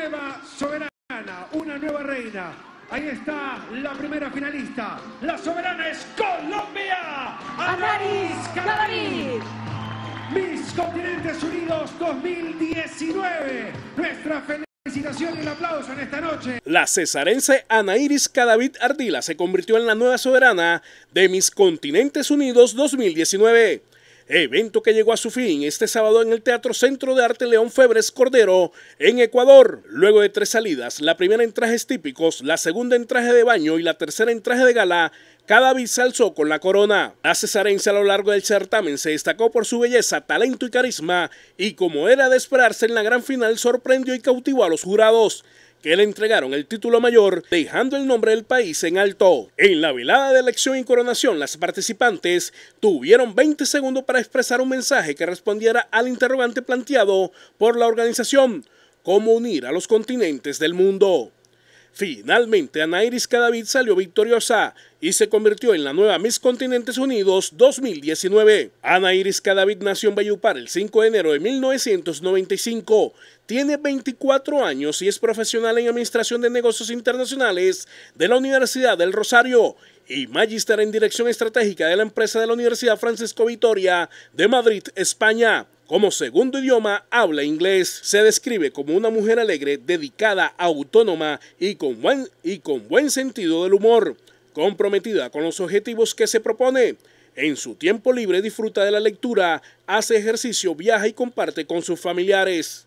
nueva soberana, una nueva reina. Ahí está la primera finalista. La soberana es Colombia. Iris Cadavid, Mis Continentes Unidos 2019. Nuestra felicitación y aplauso en esta noche. La cesarense Anairis Cadavid Ardila se convirtió en la nueva soberana de Mis Continentes Unidos 2019 evento que llegó a su fin este sábado en el Teatro Centro de Arte León Febres Cordero, en Ecuador. Luego de tres salidas, la primera en trajes típicos, la segunda en traje de baño y la tercera en traje de gala, cada vez alzó con la corona. La cesarense a lo largo del certamen se destacó por su belleza, talento y carisma, y como era de esperarse en la gran final sorprendió y cautivó a los jurados que le entregaron el título mayor, dejando el nombre del país en alto. En la velada de elección y coronación, las participantes tuvieron 20 segundos para expresar un mensaje que respondiera al interrogante planteado por la organización, cómo unir a los continentes del mundo. Finalmente, Ana Iris Cadavid salió victoriosa y se convirtió en la nueva Miss Continentes Unidos 2019. Ana Iris Cadavid nació en Bayupar el 5 de enero de 1995. Tiene 24 años y es profesional en Administración de Negocios Internacionales de la Universidad del Rosario y magíster en Dirección Estratégica de la empresa de la Universidad Francisco Vitoria de Madrid, España. Como segundo idioma, habla inglés. Se describe como una mujer alegre, dedicada, autónoma y con buen, y con buen sentido del humor, comprometida con los objetivos que se propone. En su tiempo libre disfruta de la lectura, hace ejercicio, viaja y comparte con sus familiares.